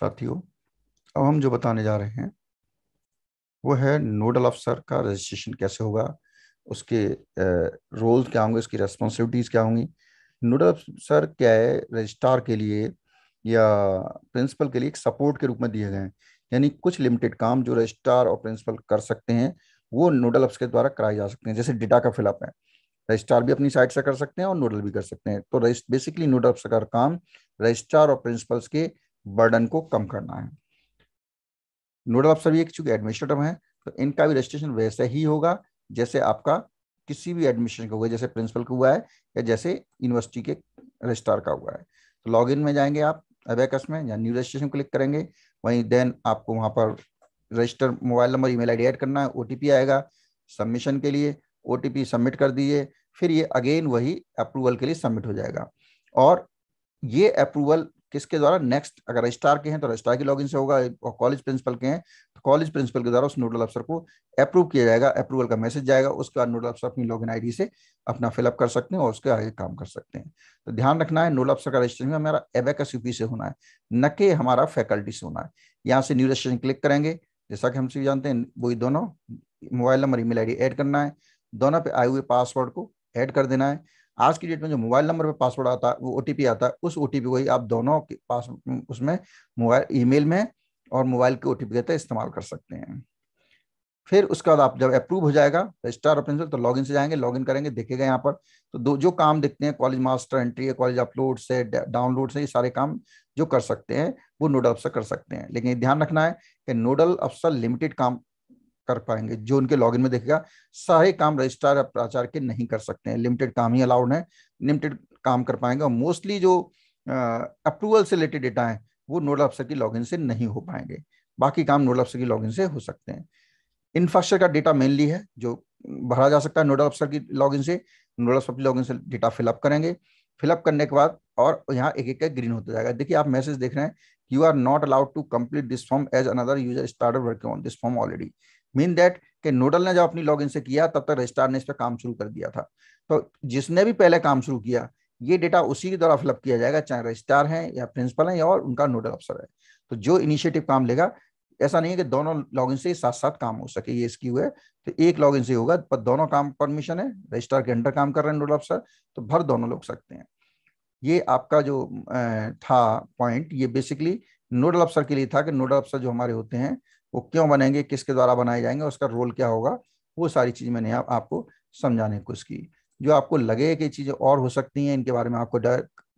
साथियों अब हम जो बताने जा रहे हैं वो है नोडल अफसर का रजिस्ट्रेशन कैसे होगा उसके रोल क्या होंगे उसकी रेस्पॉन्सिबिलिटीज़ क्या होंगी नोडल अफसर क्या है रजिस्ट्रार के लिए या प्रिंसिपल के लिए एक सपोर्ट के रूप में दिए गए हैं यानी कुछ लिमिटेड काम जो रजिस्ट्रार और प्रिंसिपल कर सकते हैं वो नोडल अफसर के द्वारा कराए जा सकते हैं जैसे डेटा का फिलअप है रजिस्ट्रार भी अपनी साइड से कर सकते हैं और नोडल भी कर सकते हैं तो बेसिकली नोडल अफसर का काम रजिस्ट्रार और प्रिंसिपल्स के बर्डन को कम करना है नोडल अफसर भी चूंकि एडमिनिस्ट्रेटिव है तो इनका भी रजिस्ट्रेशन वैसे ही होगा जैसे आपका किसी भी एडमिशन का हुआ जैसे प्रिंसिपल का हुआ है या जैसे यूनिवर्सिटी के रजिस्ट्रार का हुआ है तो लॉगिन में जाएंगे आप अबेकस में या न्यू रजिस्ट्रेशन क्लिक करेंगे वहीं देन आपको वहां पर register mobile number email ID add करना है ओटीपी आएगा सबमिशन के लिए ओटीपी सबमिट कर दीजिए फिर ये अगेन वही अप्रूवल के लिए सबमिट हो जाएगा और ये अप्रूवल किसके द्वारा नेक्स्ट अगर रजिस्ट्रार के हैं तो रजिस्ट्रार की लॉगिन से होगा और कॉलेज प्रिंसिपल के हैं तो कॉलेज प्रिंसिपल के द्वारा उस नोडल अफसर को अप्रूव किया जाएगा अप्रूवल का मैसेज जाएगा उसके बाद नोडल अफसर अपनी लॉगिन आईडी से अपना फिलअप कर सकते हैं और उसके आगे काम कर सकते हैं तो ध्यान रखना है नोडल अफसर का रजिस्ट्रेशन हमारा एबेकस यूपी से होना है न कि हमारा फैकल्टी से होना है यहाँ से न्यू रजिस्ट्रेशन क्लिक करेंगे जैसा कि हम सभी जानते हैं वही दोनों mobile number email ID add करना है दोनों पे आए हुए पासवर्ड को ऐड कर देना है आज की डेट में जो मोबाइल नंबर पर पासवर्ड आता है वो ओटीपी आता है उस ओटीपी को ही आप दोनों के पास उसमें मोबाइल ईमेल में और मोबाइल के ओटीपी के तहत इस्तेमाल कर सकते हैं फिर उसके बाद आप जब अप्रूव हो जाएगा रजिस्टर अपने तो लॉगिन से जाएंगे लॉगिन करेंगे देखेगा यहाँ पर तो दो जो काम देखते हैं कॉलेज मास्टर एंट्री है कॉलेज अपलोड से डाउनलोड से ये सारे काम जो कर सकते हैं वो नोडल अफसर कर सकते हैं लेकिन ध्यान रखना है कि नोडल अफसर लिमिटेड काम कर पाएंगे जो उनके लॉगिन में देखेगा सारे काम रजिस्ट्रार या प्राचार के नहीं कर सकते हैं लिमिटेड काम ही अलाउड है लिमिटेड काम कर पाएंगे और मोस्टली जो अप्रूवल से रिलेटेड डेटा है वो नोडल अफसर की लॉगिन से नहीं हो पाएंगे बाकी काम नोडल अफसर की लॉगिन से हो सकते हैं इंफ्रास्ट्रक्चर का डेटा मेनली है जो भरा जा सकता है नोडल अफसर की लॉगिन से नोडल अफसर की लॉगिन से डेटा फिलअप करेंगे फिलअप करने के बाद और यहाँ एक एक ग्रीन होता जाएगा देखिए आप मैसेज देख रहे हैं you are not allowed to complete this form as another user started working on this form already mean that कि नोडल ने जब अपनी लॉग इन से किया तब तक रजिस्ट्रार ने इस पर काम शुरू कर दिया था तो जिसने भी पहले काम शुरू किया ये डेटा उसी के द्वारा फिलअप किया जाएगा चाहे रजिस्ट्रार हैं या प्रिंसिपल हैं या और उनका नोडल अफसर है तो जो इनिशिएटिव काम लेगा ऐसा नहीं है कि दोनों लॉग से साथ साथ काम हो सके ये इसकी हुए तो एक लॉग से होगा पर दोनों काम परमिशन है रजिस्ट्रार के अंडर काम कर रहे हैं नोडल अफसर तो भर दोनों लोग सकते हैं ये आपका जो था पॉइंट ये बेसिकली नोडल अफसर के लिए था कि नोडल अफसर जो हमारे होते हैं वो क्यों बनेंगे किसके द्वारा बनाए जाएंगे उसका रोल क्या होगा वो सारी चीज़ मैंने आप, आपको समझाने की कोशिश की जो आपको लगे कि चीज़ें और हो सकती हैं इनके बारे में आपको डर